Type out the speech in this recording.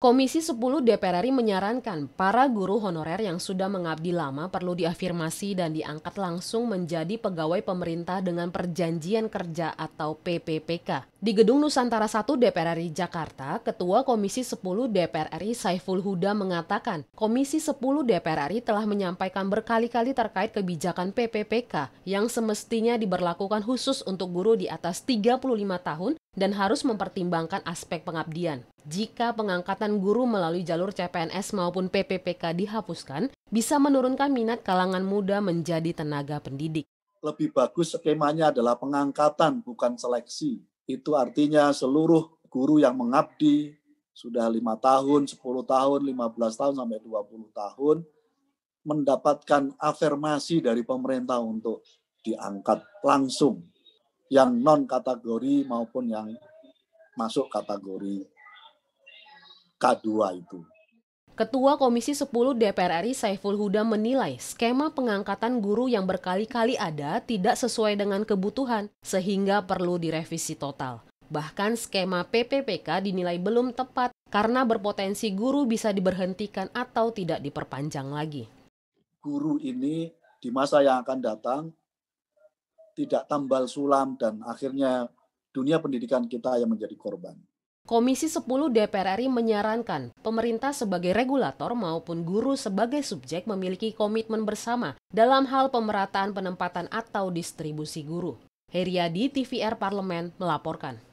Komisi 10 DPR RI menyarankan para guru honorer yang sudah mengabdi lama perlu diafirmasi dan diangkat langsung menjadi pegawai pemerintah dengan perjanjian kerja atau PPPK. Di Gedung Nusantara 1 DPR RI Jakarta, Ketua Komisi 10 DPR RI Saiful Huda mengatakan, Komisi 10 DPR RI telah menyampaikan berkali-kali terkait kebijakan PPPK yang semestinya diberlakukan khusus untuk guru di atas 35 tahun dan harus mempertimbangkan aspek pengabdian. Jika pengangkatan guru melalui jalur CPNS maupun PPPK dihapuskan, bisa menurunkan minat kalangan muda menjadi tenaga pendidik. Lebih bagus skemanya adalah pengangkatan, bukan seleksi. Itu artinya seluruh guru yang mengabdi sudah lima tahun, 10 tahun, 15 tahun, sampai 20 tahun, mendapatkan afirmasi dari pemerintah untuk diangkat langsung yang non kategori maupun yang masuk kategori K2 itu. Ketua Komisi 10 DPR RI Saiful Huda menilai skema pengangkatan guru yang berkali-kali ada tidak sesuai dengan kebutuhan sehingga perlu direvisi total. Bahkan skema PPPK dinilai belum tepat karena berpotensi guru bisa diberhentikan atau tidak diperpanjang lagi. Guru ini di masa yang akan datang tidak tambal sulam dan akhirnya dunia pendidikan kita yang menjadi korban. Komisi 10 DPR RI menyarankan pemerintah sebagai regulator maupun guru sebagai subjek memiliki komitmen bersama dalam hal pemerataan penempatan atau distribusi guru. Heriadi TVR Parlemen melaporkan.